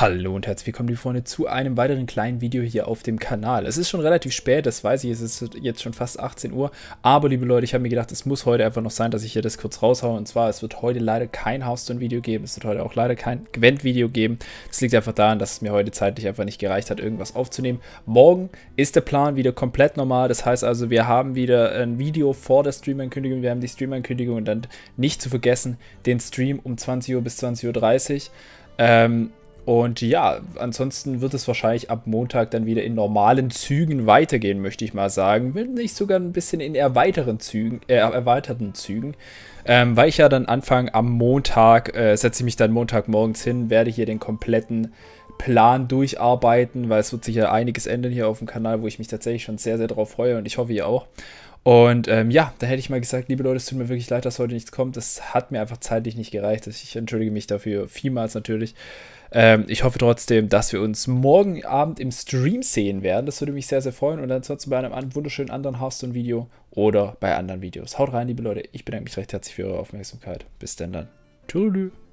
Hallo und herzlich willkommen, liebe Freunde, zu einem weiteren kleinen Video hier auf dem Kanal. Es ist schon relativ spät, das weiß ich, es ist jetzt schon fast 18 Uhr, aber liebe Leute, ich habe mir gedacht, es muss heute einfach noch sein, dass ich hier das kurz raushaue und zwar, es wird heute leider kein Hearthstone-Video geben, es wird heute auch leider kein Gwent-Video geben. Das liegt einfach daran, dass es mir heute zeitlich einfach nicht gereicht hat, irgendwas aufzunehmen. Morgen ist der Plan wieder komplett normal, das heißt also, wir haben wieder ein Video vor der Stream-Ankündigung, wir haben die Stream-Ankündigung und dann nicht zu vergessen, den Stream um 20 Uhr bis 20.30 Uhr. Ähm, und ja, ansonsten wird es wahrscheinlich ab Montag dann wieder in normalen Zügen weitergehen, möchte ich mal sagen. Wenn nicht sogar ein bisschen in erweiterten Zügen, äh, erweiterten Zügen. Ähm, weil ich ja dann Anfang am Montag, äh, setze ich mich dann Montagmorgens hin, werde hier den kompletten Plan durcharbeiten, weil es wird sich ja einiges ändern hier auf dem Kanal, wo ich mich tatsächlich schon sehr, sehr drauf freue und ich hoffe ihr auch. Und ähm, ja, da hätte ich mal gesagt, liebe Leute, es tut mir wirklich leid, dass heute nichts kommt. Das hat mir einfach zeitlich nicht gereicht. Also ich entschuldige mich dafür vielmals natürlich. Ähm, ich hoffe trotzdem, dass wir uns morgen Abend im Stream sehen werden. Das würde mich sehr, sehr freuen. Und ansonsten bei einem wunderschönen anderen Hearthstone-Video oder bei anderen Videos. Haut rein, liebe Leute. Ich bedanke mich recht herzlich für eure Aufmerksamkeit. Bis denn dann. Tschüss.